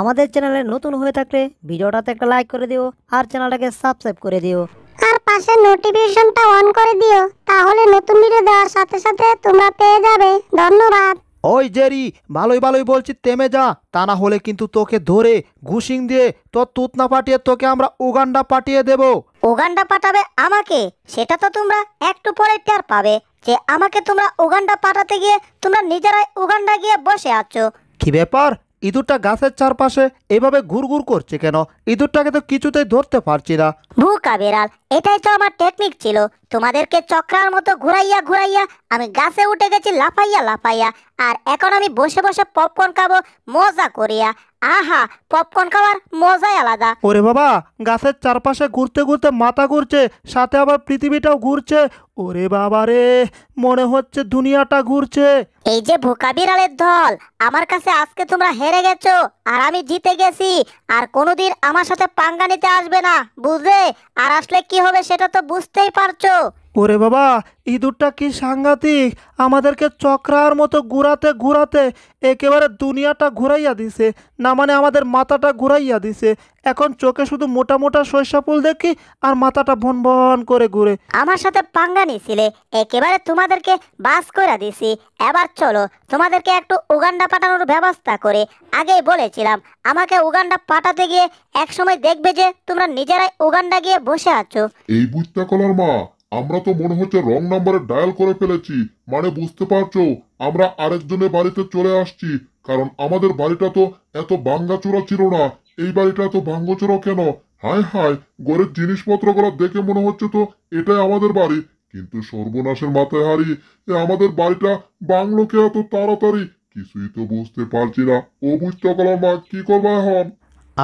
আমাদের চ্যানেলে নতুন হয়ে থাকলে ভিডিওটাতে একটা লাইক করে দিও আর চ্যানেলটাকে সাবস্ক্রাইব করে দিও আর পাশে নোটিফিকেশনটা অন করে দিও তাহলে নতুন ভিডিও দেওয়ার সাথে সাথে তোমরা পেয়ে যাবে ধন্যবাদ ওই জেরি ভালোই ভালোই বলছি তেমে যা তা না হলে কিন্তু তোকে ধরে ঘুষিং দিয়ে তোর তুত না পাঠিয়ে তোকে আমরা উগান্ডা পাঠিয়ে দেব উগান্ডা পাঠাবে আমাকে সেটা তো তোমরা একটু পরে টের পাবে যে আমাকে তোমরা উগান্ডা পাঠাতে গিয়ে তোমরা নিজেরাই উগান্ডা গিয়ে বসে আছো কি ব্যাপার ইঁদুরটা গাছের চারপাশে এভাবে ঘুরঘুর করছে কেন ইঁদুরটাকে তো কিছুতেই ধরতে পারছি না ভুকা বেড়াল এটাই তো আমার টেকনিক ছিল তোমাদেরকে চক্রার মতো ঘুরাইয়া ঘুরাইয়া আমি গাছে উঠে গেছি লাফাইয়া লাফাইয়া আর এখন আমি বসে বসে পপকর্ন খাবো মজা করিয়া আহা পপকর্ন খাওয়ার মজাই আলাদা ওরে বাবা গাছের চারপাশে ঘুরতে ঘুরতে মাথা ঘুরছে সাথে আবার পৃথিবীটাও ঘুরছে ওরে বাবা রে মনে হচ্ছে দুনিয়াটা ঘুরছে এই যে ভোকা বিড়ালের দল আমার কাছে আজকে তোমরা হেরে গেছো আর আমি জিতে গেছি আর কোনোদিন আমার সাথে পাঙ্গা নিতে আসবে না বুঝলে আর আসলে কি হবে সেটা তো বুঝতেই পারছো ওরে বাবা ইঁদুরটা কি সাংঘাতিক আমাদেরকে চক্রার মতো ঘুরাতে ঘুরাতে একেবারে দুনিয়াটা ঘুরাইয়া দিছে না মানে আমাদের মাথাটা ঘুরাইয়া দিছে এখন চোখে শুধু মোটা মোটা সরষা ফুল দেখি আর মাথাটা ভন ভন করে ঘুরে আমার সাথে পাঙ্গা নিছিলে একেবারে তোমাদেরকে বাস করে দিছি এবার চলো তোমাদেরকে একটু উগান্ডা পাঠানোর ব্যবস্থা করে আগেই বলেছিলাম আমাকে উগান্ডা পাঠাতে গিয়ে একসময় দেখবে যে তোমরা নিজেরাই উগান্ডা গিয়ে বসে আছো এই বুঝতে কলার মা আমরা তো মনে হচ্ছে রং নাম্বারে ডায়াল করে ফেলেছি মানে বুঝতে পারছো আমরা আরেকজনের বাড়িতে চলে আসছি কারণ আমাদের বাড়িটা তো এত চোরা ছিল না এই বাড়িটা তো ভাঙ্গচোরা কেন হায় হায় জিনিসপত্র জিনিসপত্রগুলো দেখে মনে হচ্ছে তো এটাই আমাদের বাড়ি কিন্তু সর্বনাশের মাথায় হারি আমাদের বাড়িটা বাংলো কে এত তাড়াতাড়ি কিছুই তো বুঝতে পারছি না ও বুঝতে পারলাম মা কি করবো এখন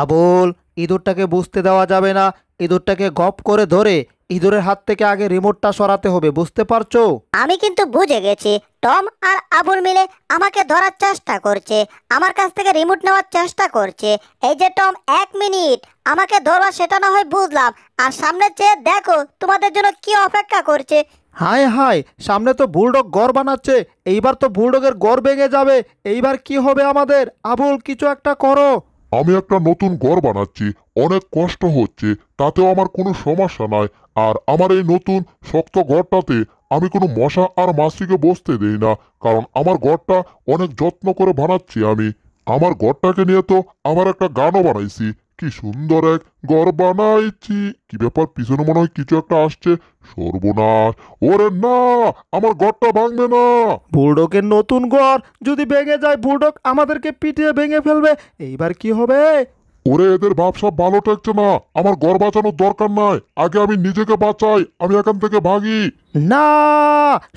আবুল ইঁদুরটাকে বুঝতে দেওয়া যাবে না ইঁদুরটাকে গপ করে ধরে ইঁদুরের হাত থেকে আগে রিমোটটা সরাতে হবে বুঝতে পারছো আমি কিন্তু বুঝে গেছি টম আর আবুল মিলে আমাকে ধরার চেষ্টা করছে আমার কাছ থেকে রিমোট নেওয়ার চেষ্টা করছে এই যে টম এক মিনিট আমাকে ধরা সেটা না হয় বুঝলাম আর সামনে চেয়ে দেখো তোমাদের জন্য কি অপেক্ষা করছে হায় হায় সামনে তো বুলডগ গড় বানাচ্ছে এইবার তো বুলডগের গড় ভেঙে যাবে এইবার কি হবে আমাদের আবুল কিছু একটা করো আমি একটা নতুন ঘর বানাচ্ছি অনেক কষ্ট হচ্ছে তাতেও আমার কোনো সমস্যা নাই আর আমার এই নতুন শক্ত ঘরটাতে আমি কোনো মশা আর মাছিকে বসতে দেই না কারণ আমার ঘরটা অনেক যত্ন করে বানাচ্ছি আমি আমার ঘরটাকে নিয়ে তো আমার একটা গানও বানাইছি কি সুন্দর এক ঘর বানাইছি কি ব্যাপার পিছনে মনে হয় কিছু একটা আসছে সর্বনাশ ওরে না আমার ঘরটা ভাঙবে না বুলডকের নতুন ঘর যদি ভেঙে যায় বুলডক আমাদেরকে পিটিয়ে ভেঙে ফেলবে এইবার কি হবে ওরে এদের ব্যবসা ভালো ঠেকছে না আমার ঘর বাঁচানোর দরকার নাই আগে আমি নিজেকে বাঁচাই আমি এখান থেকে ভাগি না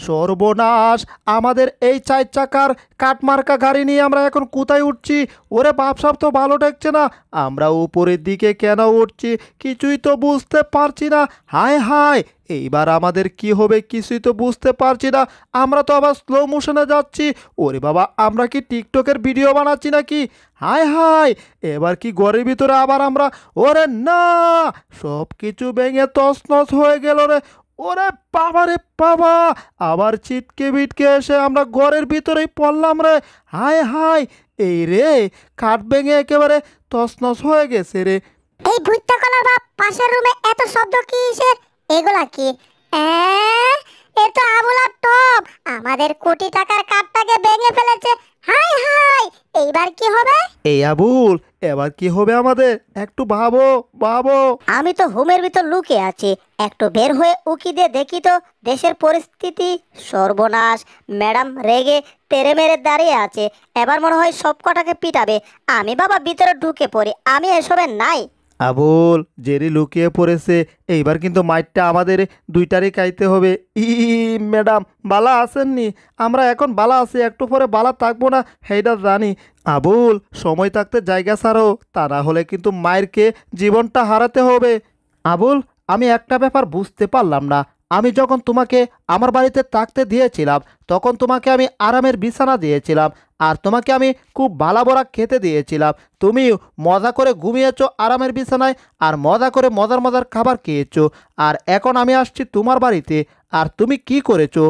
সর্বনাশ আমাদের এই চার চাকার কাটমার্কা গাড়ি নিয়ে আমরা এখন কোথায় উঠছি ওরে বাপসাপ তো ভালো ঠেকছে না আমরা উপরের দিকে কেন উঠছি কিছুই তো বুঝতে পারছি না হায় হায় এইবার আমাদের কি হবে কিছুই তো বুঝতে পারছি না আমরা তো আবার স্লো মোশনে যাচ্ছি ওরে বাবা আমরা কি টিকটকের ভিডিও বানাচ্ছি নাকি হায় হায় এবার কি ঘরের ভিতরে আবার আমরা ওরে না সব কিছু ভেঙে তছনছ হয়ে গেল রে ওরে বাবা রে বাবা আবার ছিটকে বিটকে এসে আমরা ঘরের ভিতরেই পড়লাম রে হায় হায় এই রে কাঠ ভেঙে একেবারে তসনস হয়ে গেছে রে এই ভুট্টা কলার বাপ পাশের রুমে এত শব্দ কিসের এগুলা কি এ তো আমলার টপ আমাদের কোটি টাকার কাঠটাকে ভেঙে ফেলেছে হাই হাই এইবার কি হবে এই আবুল এবার কি হবে আমাদের একটু ভাবো ভাবো আমি তো হোমের ভিতর লুকে আছি একটু বের হয়ে উকি দিয়ে দেখি তো দেশের পরিস্থিতি সর্বনাশ ম্যাডাম রেগে তেরে মেরে দাঁড়িয়ে আছে এবার মনে হয় সব কটাকে পিটাবে আমি বাবা ভিতরে ঢুকে পড়ি আমি এসবে নাই আবুল জেরি লুকিয়ে পড়েছে এইবার কিন্তু মাইটটা আমাদের দুইটারই কাইতে হবে ই ম্যাডাম বালা আসেননি আমরা এখন বালা আছি একটু পরে বালা থাকবো না সেইটা জানি আবুল সময় থাকতে জায়গা ছাড়ো তা না হলে কিন্তু মায়েরকে জীবনটা হারাতে হবে আবুল আমি একটা ব্যাপার বুঝতে পারলাম না আমি যখন তোমাকে আমার বাড়িতে থাকতে দিয়েছিলাম তখন তোমাকে আমি আরামের বিছানা দিয়েছিলাম আর তোমাকে আমি খুব বালাবরা খেতে দিয়েছিলাম তুমি মজা করে ঘুমিয়েছ আরামের বিছানায় আর মজা করে মজার মজার খাবার খেয়েছো আর এখন আমি আসছি তোমার বাড়িতে আর তুমি কি করেছো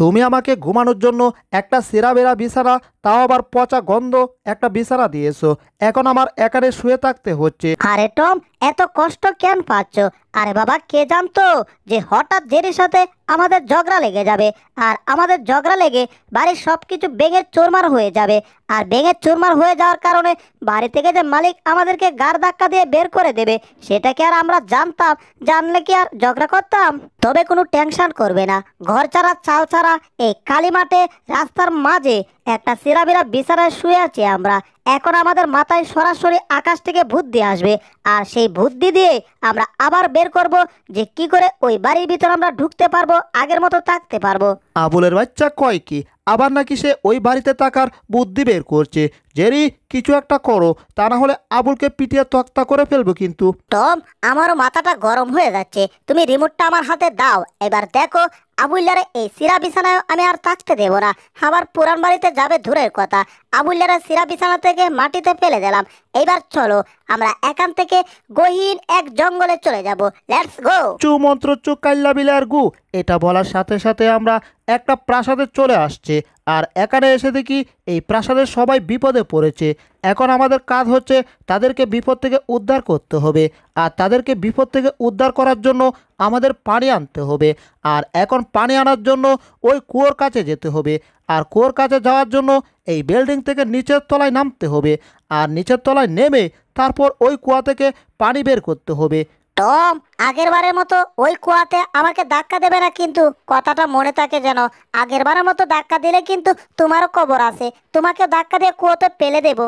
তুমি আমাকে ঘুমানোর জন্য একটা বেরা বিছানা তাও আবার পচা গন্ধ একটা বিছানা দিয়েছো এখন আমার একারে শুয়ে থাকতে হচ্ছে আরে টম এত কষ্ট কেন পাচ্ছ আরে বাবা কে জানতো যে হঠাৎ জেরির সাথে আমাদের ঝগড়া লেগে যাবে আর আমাদের ঝগড়া লেগে বাড়ির সব কিছু বেঙে চোরমার হয়ে যাবে আর বেঙে চোরমার হয়ে যাওয়ার কারণে বাড়ি থেকে যে মালিক আমাদেরকে গার ধাক্কা দিয়ে বের করে দেবে সেটা কি আর আমরা জানতাম জানলে কি আর ঝগড়া করতাম তবে কোনো টেনশন করবে না ঘর ছাড়া চাল ছাড়া এই কালী মাঠে রাস্তার মাঝে একটা সেরাবেরা বিছানায় শুয়ে আছি আমরা এখন আমাদের মাথায় সরাসরি আকাশ থেকে বুদ্ধি আসবে আর সেই বুদ্ধি দিয়ে আমরা আবার বের করব যে কি করে ওই বাড়ির ভিতর আমরা ঢুকতে পারবো আগের মতো থাকতে পারবো আবুলের বাচ্চা কয় কি আবার নাকি সে ওই বাড়িতে থাকার বুদ্ধি বের করছে জেরি কিছু একটা করো তা না হলে আবুলকে পিটিয়ে তক্তা করে ফেলবো কিন্তু টম আমারও মাথাটা গরম হয়ে যাচ্ছে তুমি রিমোটটা আমার হাতে দাও এবার দেখো আবুল্লারে এই সিরা বিছানায় আমি আর থাকতে দেব না আমার পুরান বাড়িতে যাবে দূরের কথা আবুল্লারে সিরা বিছানা থেকে মাটিতে ফেলে দিলাম এবার চলো আমরা এখান থেকে গহীন এক জঙ্গলে চলে যাব লেটস গো চু মন্ত্র চু কাল্লা বিলার গু এটা বলার সাথে সাথে আমরা একটা প্রাসাদে চলে আসছে আর এখানে এসে দেখি এই প্রাসাদের সবাই বিপদে পড়েছে এখন আমাদের কাজ হচ্ছে তাদেরকে বিপদ থেকে উদ্ধার করতে হবে আর তাদেরকে বিপদ থেকে উদ্ধার করার জন্য আমাদের পানি আনতে হবে আর এখন পানি আনার জন্য ওই কুয়োর কাছে যেতে হবে আর কুয়োর কাছে যাওয়ার জন্য এই বিল্ডিং থেকে নিচের তলায় নামতে হবে আর নিচের তলায় নেমে তারপর ওই কুয়া থেকে পানি বের করতে হবে টম আগের বারের মতো ওই কুয়াতে আমাকে ধাক্কা দেবে না কিন্তু কথাটা মনে থাকে যেন আগের বারের মতো ধাক্কা দিলে কিন্তু তোমারও কবর আছে তোমাকে ধাক্কা দিয়ে কুয়োতে ফেলে দেব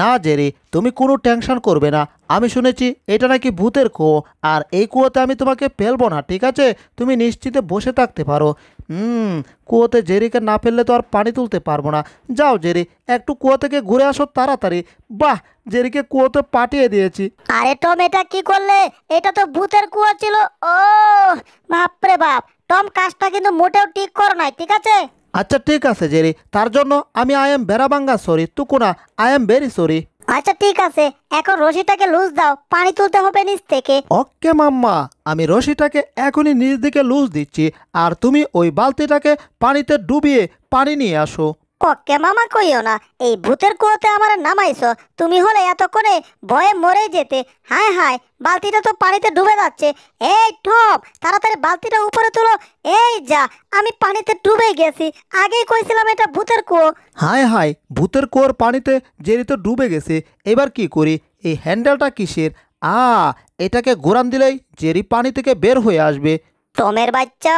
না জেরি তুমি কোনো টেনশন করবে না আমি শুনেছি এটা নাকি ভূতের কুয়ো আর এই কুয়োতে আমি তোমাকে ফেলবো না ঠিক আছে তুমি নিশ্চিতে বসে থাকতে পারো হুম কুয়োতে জেরিকে না ফেললে তো আর পানি তুলতে পারবো না যাও জেরি একটু কুয়ো থেকে ঘুরে আসো তাড়াতাড়ি বাহ জেরিকে কুয়োতে পাঠিয়ে দিয়েছি আরে টম এটা কি করলে এটা তো ভূতের কুয়া ছিল ও বাপরে বাপ টম কাজটা কিন্তু মোটেও ঠিক করো নাই ঠিক আছে আচ্ছা ঠিক আছে জেরি তার জন্য আমি আই এম বেড়াবাঙ্গা সরি তুকুনা আই এম ভেরি সরি আচ্ছা ঠিক আছে এখন রশিটাকে লুজ দাও পানি তুলতে হবে নিচ থেকে ওকে মাম্মা আমি রশিটাকে এখনই নিচ দিকে লুজ দিচ্ছি আর তুমি ওই বালতিটাকে পানিতে ডুবিয়ে পানি নিয়ে আসো কক্কে মামা কইও না এই ভূতের কুয়োতে আমার নামাইছ তুমি হলে এতক্ষণে ভয়ে মরে যেতে হায় হায় বালতিটা তো পানিতে ডুবে যাচ্ছে এই ঠপ তাড়াতাড়ি বালতিটা উপরে তুলো এই যা আমি পানিতে ডুবে গেছি আগেই কইছিলাম এটা ভূতের কুয়ো হায় হায় ভূতের কুয়োর পানিতে জেরি তো ডুবে গেছে এবার কি করি এই হ্যান্ডেলটা কিসের আ এটাকে গোরান দিলেই জেরি পানি থেকে বের হয়ে আসবে টমের বাচ্চা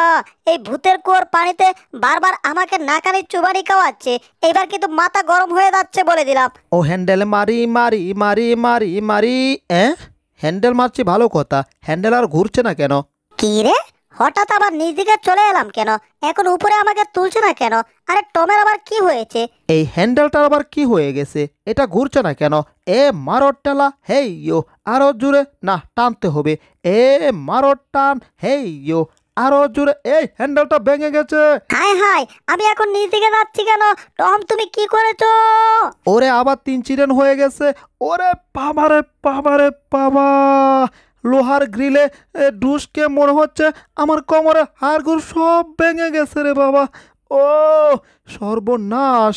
এই ভূতের কুয়োর পানিতে বারবার আমাকে নাকানি চুবানি খাওয়াচ্ছে এবার কিন্তু মাথা গরম হয়ে যাচ্ছে বলে দিলাম ও হ্যান্ডেল মারি মারি মারি মারি মারি হ্যাঁ হ্যান্ডেল মারছি ভালো কথা হ্যান্ডেল আর ঘুরছে না কেন কি রে হঠাৎ আবার নিজ দিকে চলে এলাম কেন এখন উপরে আমাকে তুলছে না কেন আরে টমের আবার কি হয়েছে এই হ্যান্ডেলটার আবার কি হয়ে গেছে এটা ঘুরছে না কেন এ মারটালা হেই ইয়ো আরও জোরে না টানতে হবে এ মারো টান হেই ইয়ো আরো জোরে এই হ্যান্ডেলটা ভেঙে গেছে হাই হায় আমি এখন নিচ দিকে যাচ্ছি কেন টম তুমি কি করেছো ওরে আবার তিন চিরেন হয়ে গেছে ওরে পাবারে পাবারে পাবা লোহার গ্রিলে ডুসকে মনে হচ্ছে আমার কোমরে হাড়গুড় সব ভেঙে গেছে রে বাবা ও সর্বনাশ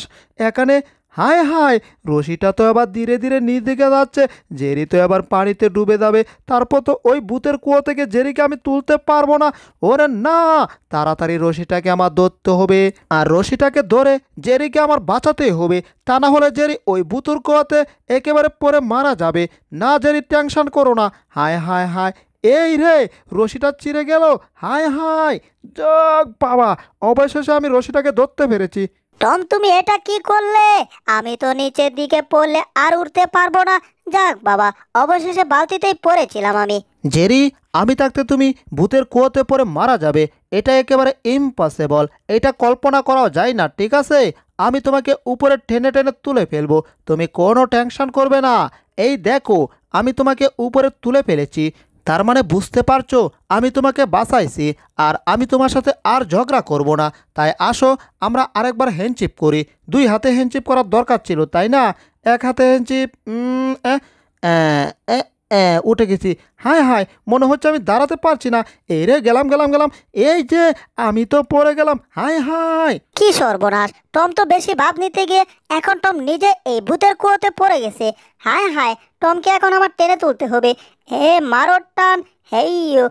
এখানে হায় হায় রশিটা তো আবার ধীরে ধীরে নিজ দিকে যাচ্ছে জেরি তো আবার পানিতে ডুবে যাবে তারপর তো ওই বুথের কুয়ো থেকে জেরিকে আমি তুলতে পারবো না ওরে না তাড়াতাড়ি রশিটাকে আমার ধরতে হবে আর রশিটাকে ধরে জেরিকে আমার বাঁচাতেই হবে তা না হলে জেরি ওই ভূতুর কুয়াতে একেবারে পরে মারা যাবে না জেরি টেনশন করো না হায় হায় হায় এই রে রশিটা চিরে গেল হায় হায় যোগ বাবা অবশেষে আমি রশিটাকে ধরতে পেরেছি টম তুমি এটা কি করলে আমি তো নিচের দিকে পড়লে আর উঠতে পারবো না যাক বাবা অবশেষে বালতিতেই পড়েছিলাম আমি জেরি আমি থাকতে তুমি ভূতের কুয়োতে পড়ে মারা যাবে এটা একেবারে ইম্পসিবল এটা কল্পনা করাও যায় না ঠিক আছে আমি তোমাকে উপরে টেনে টেনে তুলে ফেলবো তুমি কোনো টেনশন করবে না এই দেখো আমি তোমাকে উপরে তুলে ফেলেছি তার মানে বুঝতে পারছো আমি তোমাকে বাঁচাইছি আর আমি তোমার সাথে আর ঝগড়া করব না তাই আসো আমরা আরেকবার হ্যান্ডচিপ করি দুই হাতে হ্যান্ডচিপ করার দরকার ছিল তাই না এক হাতে হ্যান্ডচিপ উঠে গেছি হায় হায় মনে হচ্ছে আমি দাঁড়াতে পারছি না এই রে গেলাম গেলাম গেলাম এই যে আমি তো পড়ে গেলাম হায় হায় কি সর্বনাশ টম তো বেশি ভাব নিতে গিয়ে এখন টম নিজে এই ভূতের কুয়োতে পড়ে গেছে হায় হায় টমকে এখন আমার টেনে তুলতে হবে হে মারো টান হেইও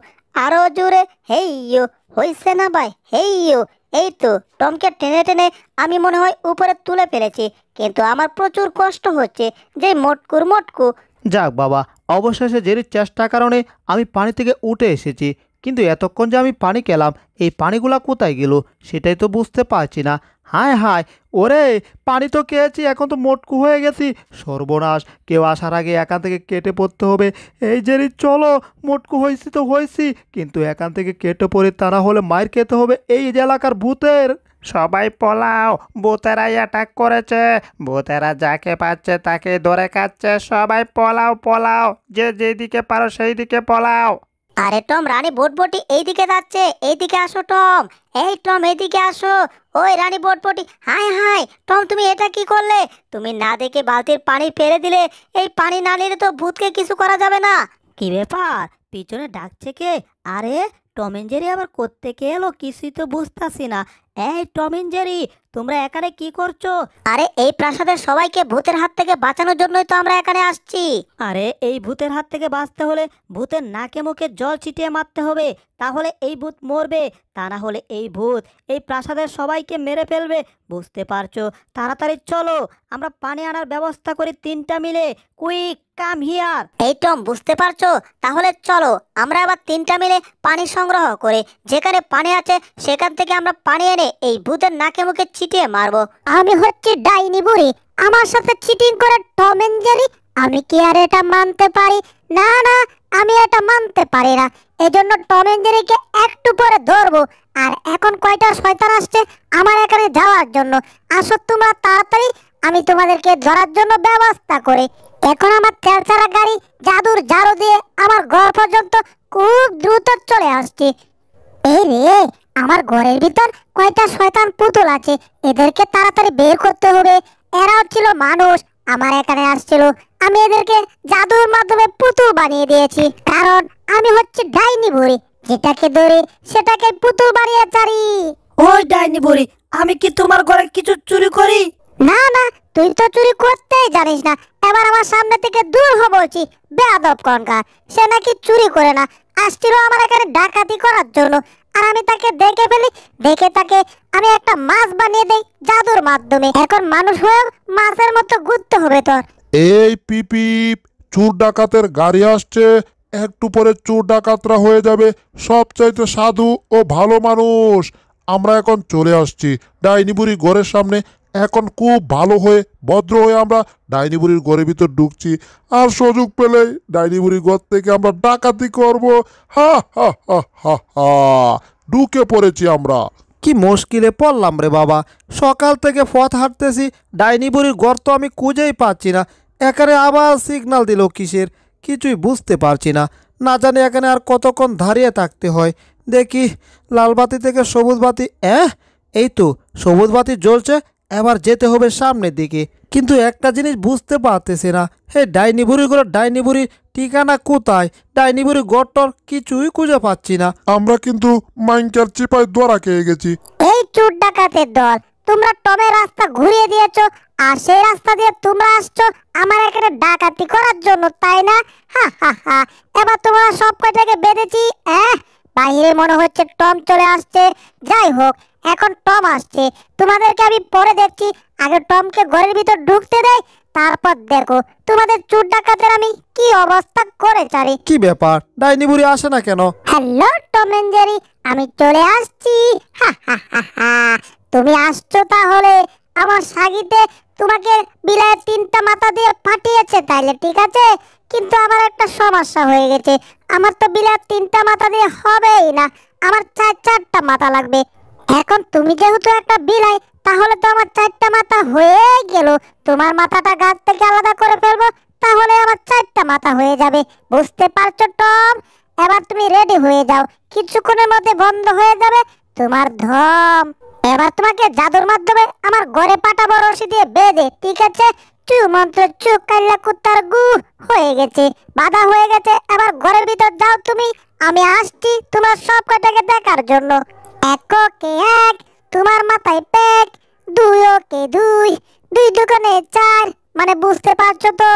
আরো জোরে হেইও হইছে না ভাই হেইও এই তো টমকে টেনে টেনে আমি মনে হয় উপরে তুলে ফেলেছি কিন্তু আমার প্রচুর কষ্ট হচ্ছে যে মটকুর মটকু যাক বাবা অবশেষে জেরির চেষ্টার কারণে আমি পানি থেকে উঠে এসেছি কিন্তু এতক্ষণ যে আমি পানি খেলাম এই পানিগুলা কোথায় গেল সেটাই তো বুঝতে পারছি না হায় হায় ওরে পানি তো খেয়েছি এখন তো মোটকু হয়ে গেছি সর্বনাশ কেউ আসার আগে এখান থেকে কেটে পড়তে হবে এই জেরি চলো মোটকু হয়েছি তো হয়েছি কিন্তু এখান থেকে কেটে পড়ে তারা হলে মায়ের খেতে হবে এই এলাকার ভূতের সবাই পলাও বোতেরাই অ্যাটাক করেছে বোতেরা যাকে পাচ্ছে তাকে ধরে খাচ্ছে সবাই পলাও পলাও যে যেদিকে পারো সেই দিকে পলাও আরে টম রানী বটবটি এইদিকে যাচ্ছে এইদিকে আসো টম এই টম এইদিকে আসো ওই রানী বটবটি হাই হাই টম তুমি এটা কি করলে তুমি না দেখে বালতির পানি ফেলে দিলে এই পানি না নিলে তো ভূতকে কিছু করা যাবে না কি ব্যাপার পিছনে ডাকছে কে আরে টমেঞ্জেরি আবার করতে এলো কিছুই তো বুঝতাছি না এই টমিন জেরি তোমরা এখানে কি করছো আরে এই প্রাসাদের সবাইকে ভূতের হাত থেকে বাঁচানোর জন্যই তো আমরা এখানে আসছি আরে এই ভূতের হাত থেকে বাঁচতে হলে ভূতের নাকে মুখে জল ছিটিয়ে মারতে হবে তাহলে এই ভূত মরবে তা না হলে এই ভূত এই প্রাসাদের সবাইকে মেরে ফেলবে বুঝতে পারছো তাড়াতাড়ি চলো আমরা পানি আনার ব্যবস্থা করি তিনটা মিলে কুইক কাম হিয়ার এই টম বুঝতে পারছো তাহলে চলো আমরা আবার তিনটা মিলে পানি সংগ্রহ করে যেখানে পানি আছে সেখান থেকে আমরা পানি এনে এই ভূতের নাকে মুখে ছিটিয়ে মারবো আমি হচ্ছে ডাইনি বুড়ি আমার সাথে চিটিং করে টম এঞ্জেলি আমি কি আর এটা মানতে পারি না না আমি এটা মানতে পারি না এজন্য টম এঞ্জেরিকে একটু পরে ধরবো আর এখন কয়টা শয়তান আসছে আমার এখানে যাওয়ার জন্য আসো তোমরা তাড়াতাড়ি আমি তোমাদেরকে ধরার জন্য ব্যবস্থা করে এখন আমার তেলসারা গাড়ি জাদুর ঝাড়ু দিয়ে আমার ঘর পর্যন্ত খুব দ্রুত চলে আসছে এই রে আমার ঘরের ভিতর কয়টা শয়তান পুতুল আছে এদেরকে তাড়াতাড়ি বের করতে হবে এরাও ছিল মানুষ আমার এখানে আসছিল আমি এদেরকে জাদুর মাধ্যমে পুতুল বানিয়ে দিয়েছি কারণ আমি হচ্ছে ডাইনি বুড়ি যেটাকে ধরে সেটাকে পুতুল বানিয়ে চারি ওই ডাইনি বুড়ি আমি কি তোমার ঘরে কিছু চুরি করি না না তুই তো চুরি করতেই জানিস না এবার আমার সামনে থেকে দূর হ বলছি বেয়াদব কনকা সে নাকি চুরি করে না আসছিল আমার এখানে ডাকাতি করার জন্য আর আমি তাকে দেখে ফেলি দেখে তাকে আমি একটা মাছ বানিয়ে দেই জাদুর মাধ্যমে এখন মানুষ হয়েও মাছের মতো ঘুরতে হবে তোর এই পিপি চুর ডাকাতের গাড়ি আসছে একটু পরে চুর ডাকাতরা হয়ে যাবে সবচাইতে সাধু ও ভালো মানুষ আমরা এখন চলে আসছি ডাইনিবুড়ি গড়ের সামনে এখন খুব ভালো হয়ে ভদ্র হয়ে আমরা ডাইনিবুড়ির ঘরের ভিতর ঢুকছি আর সুযোগ পেলে ডাইনিবুড়ির গড় থেকে আমরা ডাকাতি করব হা হা হা হা হা ঢুকে পড়েছি আমরা কি মুশকিলে পড়লাম রে বাবা সকাল থেকে পথ হাঁটতেছি ডাইনিবুড়ির গড় তো আমি খুঁজেই পাচ্ছি না এখানে আবার সিগনাল দিল কিসের কিছুই বুঝতে পারছি না না জানি এখানে আর কতক্ষণ দাঁড়িয়ে থাকতে হয় দেখি লালবাতি থেকে সবুজ বাতি অ্যাঁ এই তো সবুজ বাতি জ্বলছে এবার যেতে হবে সামনের দিকে কিন্তু একটা জিনিস বুঝতে পারতেছে না হে ডাইনি ডাইনিবুড়ির ঠিকানা কোথায় ডাইনিবুড়ি গড়টর কিছুই খুঁজে পাচ্ছি না আমরা কিন্তু মাইনচার চিপায় দোড়া খেয়ে গেছি এই চোর ডাকাতের দল তোমরা টবে রাস্তা ঘুরিয়ে দিয়েছো আর সেই রাস্তা দিয়ে তোমরা আসছো আমার এখানে ডাকাতি করার জন্য তাই না এবার তোমরা সব কয়টাকে বেঁধেছি হ্যাঁ বাইরে মনে হচ্ছে টম চলে আসছে যাই হোক এখন টম আসছে তোমাদেরকে আমি পরে দেখছি আগে টমকে ঘরের ভিতর ঢুকতে দেয় তারপর দেখো তোমাদের চুর ডাকাতের আমি কি অবস্থা করে চারি কি ব্যাপার ডাইনি বুড়ি আসে না কেন হ্যালো টম এন্ড আমি চলে আসছি তুমি আসছো তাহলে আমার সাগিতে তোমাকে বিলায়ের তিনটা মাথা দিয়ে ফাটিয়েছে তাইলে ঠিক আছে কিন্তু আমার একটা সমস্যা হয়ে গেছে আমার তো বিলায়ের তিনটা মাথা দিয়ে হবেই না আমার চার চারটা মাথা লাগবে এখন তুমি যেহেতু একটা বিলাই তাহলে তো আমার চারটা মাথা হয়ে গেল তোমার মাথাটা গাছ থেকে আলাদা করে ফেলবো তাহলে আমার চারটা মাথা হয়ে যাবে বুঝতে পারছো টম এবার তুমি রেডি হয়ে যাও কিছুক্ষণের মধ্যে বন্ধ হয়ে যাবে তোমার ধম এবার তোমাকে জাদুর মাধ্যমে আমার ঘরে পাঠাবো রশি দিয়ে বেঁধে ঠিক আছে চু মন্ত্র চু কাল্লা কুত্তার গু হয়ে গেছে বাধা হয়ে গেছে এবার ঘরের ভিতর যাও তুমি আমি আসছি তোমার সব কটাকে দেখার জন্য এক কে এক তোমার মাথায় পেক দুই কে দুই দুই দোকানে চার মানে বুঝতে পারছো তো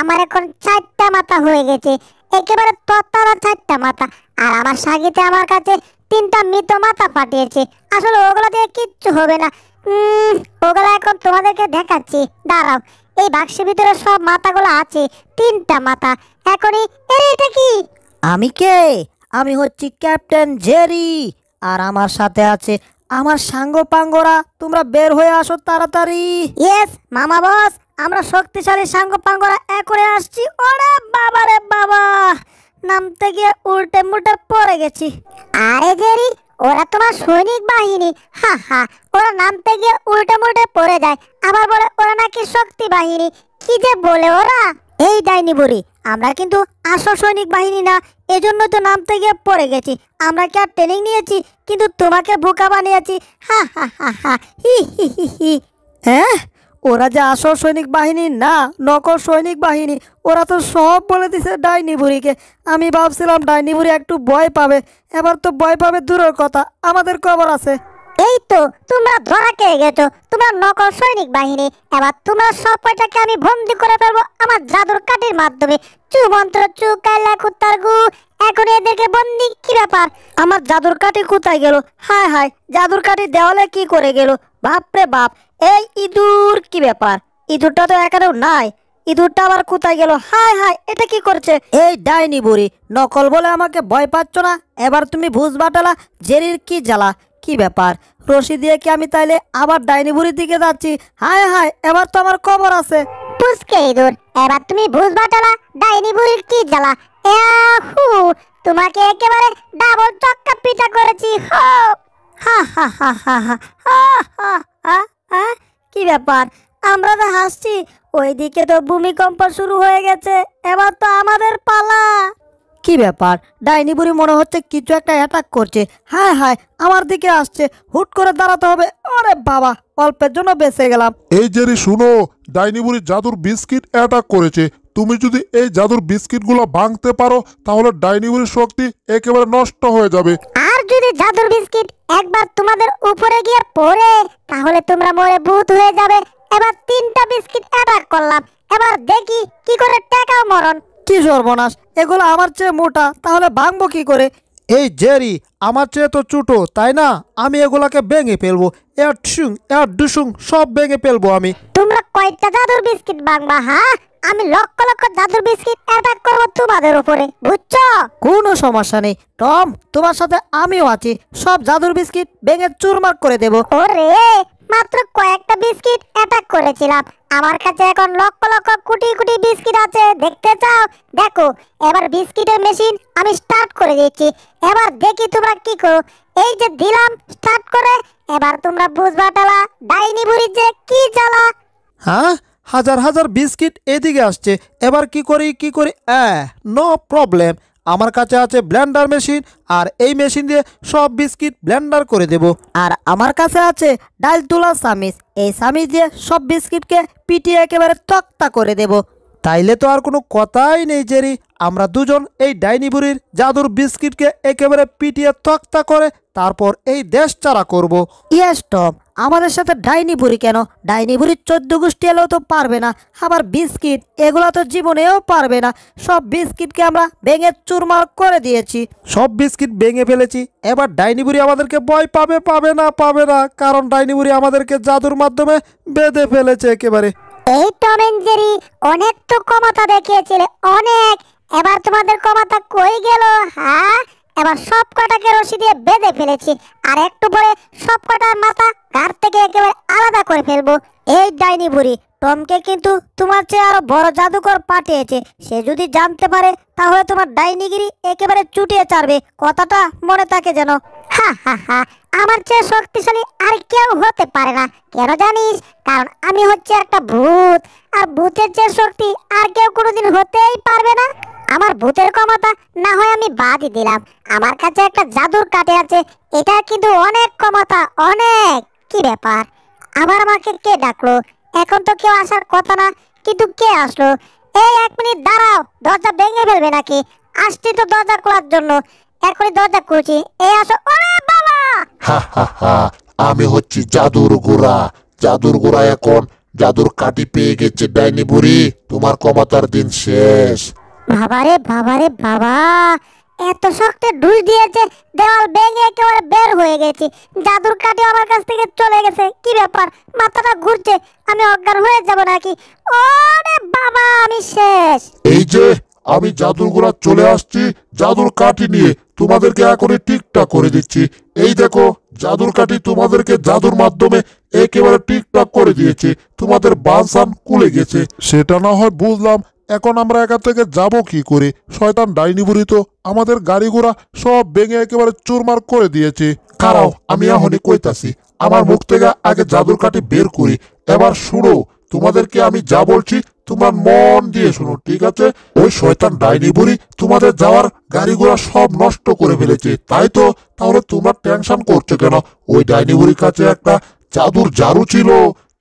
আমার এখন চারটা মাথা হয়ে গেছে একেবারে তত্তারা চারটা মাথা আর আমার সাগিতে আমার কাছে তিনটা মৃত মাথা পাঠিয়েছে আসলে ওগুলো দিয়ে কিচ্ছু হবে না ওগুলো এখন তোমাদেরকে দেখাচ্ছি দাঁড়াও এই বাক্সের ভিতরে সব মাথাগুলো আছে তিনটা মাথা এখনই এটা কি আমি কে আমি হচ্ছি ক্যাপ্টেন জেরি আর আমার সাথে আছে আমার সাঙ্গ পাঙ্গরা তোমরা বের হয়ে আসো তাড়াতাড়ি ইয়েস মামা বস আমরা শক্তিশালী সাঙ্গ পাঙ্গরা এ করে আসছি ওরে বাবা রে বাবা নামতে গিয়ে উল্টে মুল্টে পড়ে গেছি আরে জেরি ওরা তোমার সৈনিক বাহিনী হা হা ওরা নামতে গিয়ে উল্টে মুল্টে পড়ে যায় আবার বলে ওরা নাকি শক্তি বাহিনী কি যে বলে ওরা এই ডাইনি বুড়ি আমরা কিন্তু আসল সৈনিক বাহিনী না এজন্য তো নামতে গিয়ে পড়ে গেছি আমরা কি আর ট্রেনিং নিয়েছি কিন্তু তোমাকে বোকা বানিয়েছি হা হা হা হা হি হি হি হি হ্যাঁ ওরা যে আসল সৈনিক বাহিনী না নকল সৈনিক বাহিনী ওরা তো সব বলে দিছে ডাইনি বুড়িকে আমি ভাবছিলাম ডাইনি একটু ভয় পাবে এবার তো ভয় পাবে দূরের কথা আমাদের খবর আছে এই তো তোমরা ধরা খেয়ে গেছো তোমার নকল সৈনিক বাহিনী এবার তোমরা সবটাকে আমি বন্দি করে ফেলবো আমার জাদুর কাঠির মাধ্যমে চু মন্ত্র চু কাইলা কুত্তার গু এখন এদেরকে বন্দি কি ব্যাপার আমার জাদুর কাঠি কোথায় গেল হায় হায় জাদুর কাঠি দেওয়ালে কি করে গেল বাপরে বাপ এই ইঁদুর কি ব্যাপার ইঁদুরটা তো এখানেও নাই ইঁদুরটা আবার কোথায় গেল হাই হাই এটা কি করছে এই ডাইনি বুড়ি নকল বলে আমাকে ভয় পাচ্ছ না এবার তুমি বাটালা জেরির কি জ্বালা কি ব্যাপার রশি দিয়ে কি আমি তাইলে আবার ডাইনি বুড়ির দিকে যাচ্ছি হাই হাই এবার তো আমার খবর আছে পুচকে ইঁদুর এবার তুমি বাটালা ডাইনি বুড়ির কি জ্বালা হু তোমাকে একেবারে ডাবল চক্কা পিটা করেছি হা হা হা হা হা হা হা হ্যাঁ কি ব্যাপার আমরা তো হাসছি ওইদিকে তো ভূমিকম্প শুরু হয়ে গেছে এবার তো আমাদের পালা কি ব্যাপার ডাইনি বুড়ি মনে হচ্ছে কিছু একটা অ্যাটাক করছে হ্যাঁ হ্যাঁ আমার দিকে আসছে হুট করে দাঁড়াতে হবে আরে বাবা অল্পের জন্য বেঁচে গেলাম এই জেরি শুনো ডাইনি বুড়ি জাদুর বিস্কিট অ্যাটাক করেছে তুমি যদি এই জাদুর বিস্কিটগুলো ভাঙতে পারো তাহলে ডাইনি বুড়ির শক্তি একেবারে নষ্ট হয়ে যাবে যদি জাদুর বিস্কিট একবার তোমাদের উপরে গিয়ে পড়ে তাহলে তোমরা মরে ভূত হয়ে যাবে এবার তিনটা বিস্কিট অ্যাটাক করলাম এবার দেখি কি করে টাকাও মরণ কি সর্বনাশ এগুলো আমার চেয়ে মোটা তাহলে ভাঙবো কি করে এই জেরি আমার চেয়ে তো ছোটো তাই না আমি এগুলাকে ভেঙে ফেলবো এর ছুং এর দুসুং সব ভেঙে ফেলবো আমি তোমরা কয়টা জাদুর বিস্কিট ভাঙবা হ্যাঁ আমি লক্ষ লক্ষ জাদুর বিস্কিট অ্যাটাক করব তোমাদের উপরে বুঝছো কোনো সমস্যা নেই টম তোমার সাথে আমিও আছি সব জাদুর বিস্কিট ভেঙে চুরমার করে দেব ওরে মাত্র কয়েকটা বিস্কিট অ্যাটাক করেছিলাম আমার কাছে এখন লক্ষ লক্ষ কোটি কোটি বিস্কিট আছে দেখতে চাও দেখো এবার বিস্কিটের মেশিন আমি স্টার্ট করে দিচ্ছি এবার দেখি তোমরা কি করো এই যে দিলাম স্টার্ট করে এবার তোমরা বুঝবা টালা ডাইনি বুড়ি যে কি জ্বালা হ্যাঁ হাজার হাজার বিস্কিট এদিকে আসছে এবার কি করি কি করি নো প্রবলেম আমার কাছে আছে ব্ল্যান্ডার মেশিন আর এই মেশিন দিয়ে সব বিস্কিট ব্ল্যান্ডার করে দেব আর আমার কাছে আছে ডাল তোলা সামিস এই সামিস দিয়ে সব বিস্কিটকে পিটিয়ে একেবারে তক্তা করে দেব তাইলে তো আর কোনো কথাই নেই জেরি আমরা দুজন এই ডাইনিবুরির জাদুর বিস্কিটকে একেবারে পিটিয়ে তক্তা করে তারপর এই দেশ চারা করবো ইয়েস টপ আমাদের সাথে ডাইনি ভুরি কেন ডাইনি ভুরি চোদ্দ গোষ্ঠী এলেও তো পারবে না আবার বিস্কিট এগুলো তো জীবনেও পারবে না সব বিস্কিটকে আমরা ভেঙে চুরমার করে দিয়েছি সব বিস্কিট ভেঙে ফেলেছি এবার ডাইনি ভুরি আমাদেরকে ভয় পাবে পাবে না পাবে না কারণ ডাইনি ভুরি আমাদেরকে জাদুর মাধ্যমে বেঁধে ফেলেছে একেবারে এই টম জেরি অনেক তো ক্ষমতা দেখিয়েছিলে অনেক এবার তোমাদের ক্ষমতা কই গেল হ্যাঁ এবার সব কটাকে রশি দিয়ে বেঁধে ফেলেছি আর একটু পরে সব কটার মাথা গার থেকে একেবারে আলাদা করে ফেলবো এই ডাইনি বুড়ি টমকে কিন্তু তোমার চেয়ে আরো বড় জাদুকর পাঠিয়েছে সে যদি জানতে পারে তাহলে তোমার ডাইনিগিরি একেবারে চুটিয়ে চাড়বে কথাটা মনে থাকে যেন হা হা হা আমার চেয়ে শক্তিশালী আর কেউ হতে পারে না কেন জানিস কারণ আমি হচ্ছে একটা ভূত আর ভূতের চেয়ে শক্তি আর কেউ কোনোদিন হতেই পারবে না আমার ভূতের ক্ষমতা না হয় আমি বাদই দিলাম আমার কাছে একটা জাদুর কাঠে আছে এটা কিন্তু অনেক ক্ষমতা অনেক কি ব্যাপার আবার আমাকে কে ডাকলো এখন তো কেউ আসার কথা না কিন্তু কে আসলো এই এক মিনিট দাঁড়াও দরজা ভেঙে ফেলবে নাকি আসছি তো দরজা খোলার জন্য এখনই দরজা খুলছি এই আসো ওরে বাবা আমি হচ্ছি জাদুর গোড়া জাদুর গোড়া এখন জাদুর কাটি পেয়ে গেছে ডাইনি বুড়ি তোমার ক্ষমতার দিন শেষ বাবারে বাবারে বাবা এত শক্ত ঢুস দিয়েছে দেওয়াল ভেঙে একেবারে বের হয়ে গেছে জাদুর কাঠি আমার কাছ থেকে চলে গেছে কি ব্যাপার মাথাটা ঘুরছে আমি অজ্ঞান হয়ে যাব নাকি ওরে বাবা আমি শেষ এই যে আমি জাদুর চলে আসছি জাদুর কাঠি নিয়ে তোমাদেরকে এখনই টিকটক করে দিচ্ছি এই দেখো জাদুর কাঠি তোমাদেরকে জাদুর মাধ্যমে একেবারে টিকটাক করে দিয়েছে তোমাদের বানসান কুলে গেছে সেটা না হয় বুঝলাম এখন আমরা এখান থেকে যাব কি করে শয়তান ডাইনি বুড়ি তো আমাদের গাড়ি ঘোড়া সব ভেঙে একেবারে চুরমার করে দিয়েছে কারাও আমি এখনই কইতাছি আমার মুখ থেকে আগে জাদুর কাঠি বের করি এবার শুনো তোমাদেরকে আমি যা বলছি তোমার মন দিয়ে শোনো ঠিক আছে ওই শয়তান ডাইনি বুড়ি তোমাদের যাওয়ার গাড়ি ঘোড়া সব নষ্ট করে ফেলেছে তাই তো তাহলে তোমরা টেনশন করছো কেন ওই ডাইনি বুড়ির কাছে একটা জাদুর জারু ছিল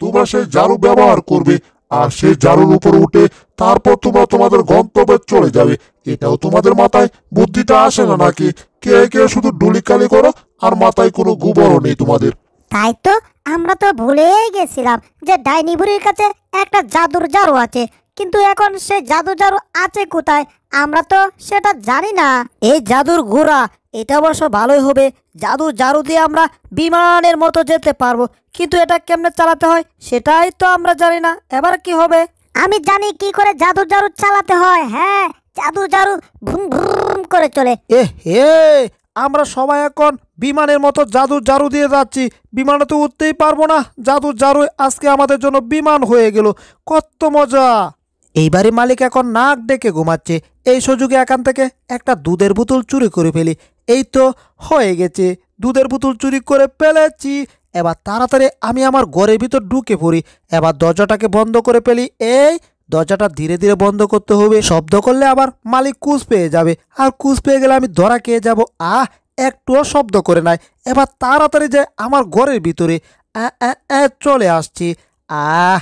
তোমরা সেই জারু ব্যবহার করবে আর সেই জারুর উপর উঠে তারপর তোমরা তোমাদের গন্তব্যে চলে যাবে এটাও তোমাদের মাথায় বুদ্ধিটা আসে না নাকি কে কে শুধু ডুলিকালি করো আর মাথায় কোনো গোবরও নেই তোমাদের তাই তো আমরা তো ভুলেই গেছিলাম যে ডাইনি বুড়ির কাছে একটা জাদুর জারু আছে কিন্তু এখন সে জাদু জারু আছে কোথায় আমরা তো সেটা জানি না এই জাদুর ঘোড়া এটা অবশ্য ভালোই হবে জাদু জারু দিয়ে আমরা বিমানের মতো যেতে পারবো কিন্তু এটা কেমনে চালাতে হয় সেটাই তো আমরা জানি না এবার কি হবে আমি জানি কি করে জাদু জারু চালাতে হয় হ্যাঁ জাদু জারু ভুম ভুম করে চলে এ হে আমরা সবাই এখন বিমানের মতো জাদু জারু দিয়ে যাচ্ছি বিমানে তো উঠতেই পারবো না জাদু জারু আজকে আমাদের জন্য বিমান হয়ে গেল কত মজা এইবারে মালিক এখন নাক ডেকে ঘুমাচ্ছে এই সুযোগে এখান থেকে একটা দুধের বোতল চুরি করে ফেলি এই তো হয়ে গেছে দুধের বোতল চুরি করে ফেলেছি এবার তাড়াতাড়ি আমি আমার ঘরের ভিতর ঢুকে পড়ি এবার দরজাটাকে বন্ধ করে ফেলি এই দরজাটা ধীরে ধীরে বন্ধ করতে হবে শব্দ করলে আবার মালিক কুচ পেয়ে যাবে আর কুচ পেয়ে গেলে আমি ধরা খেয়ে যাব আহ একটুও শব্দ করে নাই এবার তাড়াতাড়ি যায় আমার ঘরের ভিতরে চলে আসছি আহ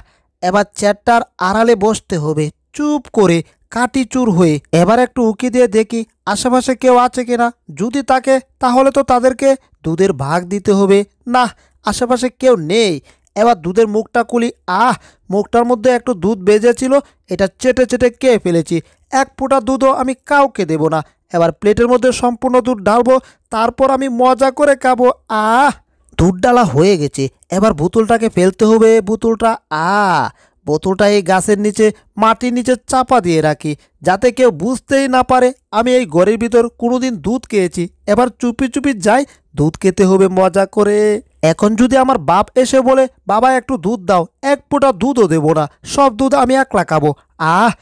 এবার চেয়ারটার আড়ালে বসতে হবে চুপ করে কাটিচুর হয়ে এবার একটু উকি দিয়ে দেখি আশেপাশে কেউ আছে কিনা যদি তাকে তাহলে তো তাদেরকে দুধের ভাগ দিতে হবে না আশেপাশে কেউ নেই এবার দুধের মুখটা কুলি আহ মুখটার মধ্যে একটু দুধ বেজেছিল এটা চেটে চেটে কে ফেলেছি এক ফোঁটা দুধও আমি কাউকে দেব না এবার প্লেটের মধ্যে সম্পূর্ণ দুধ ডালবো তারপর আমি মজা করে খাবো আহ দুধডালা হয়ে গেছে এবার বোতলটাকে ফেলতে হবে বোতলটা আ বোতলটা এই গাছের নিচে মাটির নিচে চাপা দিয়ে রাখি যাতে কেউ বুঝতেই না পারে আমি এই ঘরের ভিতর কোনোদিন দুধ খেয়েছি এবার চুপি চুপি যাই দুধ খেতে হবে মজা করে এখন যদি আমার বাপ এসে বলে বাবা একটু দুধ দাও এক ফোঁটা দুধও দেবো না সব দুধ আমি একলা খাবো আহ